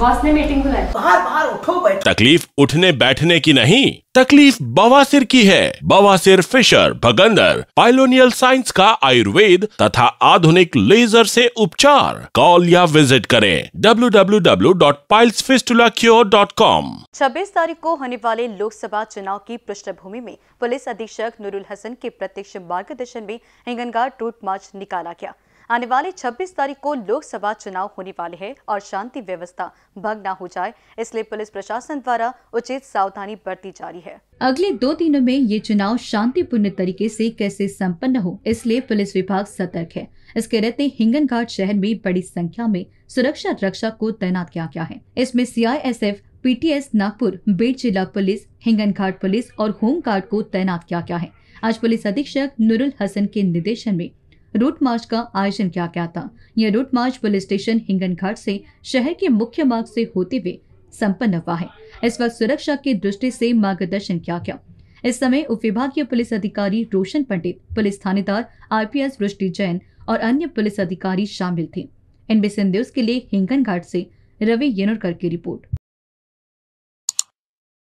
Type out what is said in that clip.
boss ने meeting बुलाई बाहर बाहर उठो बैठ तकलीफ उठने बैठने की नहीं तकलीफ बवासीर की है बवासीर फिशर भगंदर पाइलोनियल साइंस का आयुर्वेद तथा आधुनिक लेजर से उपचार कॉल या विजिट करें www.pilesfistulacure.com 26 तारीख को होने वाले लोकसभा चुनाव की पृष्ठभूमि में पुलिस अधीक्षक नुरुल हसन के प्रत्यक्ष मार्गदर्शन में हिंगनगा रूट मार्च निकाला गया आने वाली 26 तारीख को लोकसभा चुनाव होने वाले हैं और शांति व्यवस्था भंग ना हो जाए इसलिए पुलिस प्रशासन द्वारा उचित सावधानी बरती जा रही है अगले दो दिनों में ये चुनाव शांतिपूर्ण तरीके से कैसे संपन्न हो इसलिए पुलिस विभाग सतर्क है इसके रहते हिंगन घाट शहर में बड़ी संख्या में सुरक्षा रक्षा को तैनात किया गया है इसमें सीआईएसएफ, पीटीएस नागपुर बेट जिला पुलिस हिंगन घाट पुलिस और होम गार्ड को तैनात किया गया है आज पुलिस अधीक्षक नुरुल हसन के निर्देशन में रूट मार्च का आयोजन किया गया था यह रूट मार्च पुलिस स्टेशन हिंगन घाट से शहर के मुख्य मार्ग से होते हुए संपन्न हुआ है इस वक्त सुरक्षा की दृष्टि से मार्गदर्शन किया गया इस समय उप विभागीय पुलिस अधिकारी रोशन पंडित पुलिस थानेदार आईपीएस वृष्टि जैन और अन्य पुलिस अधिकारी शामिल थे एनबी सिंह के लिए हिंगन घाट से रवि येनोरकर की रिपोर्ट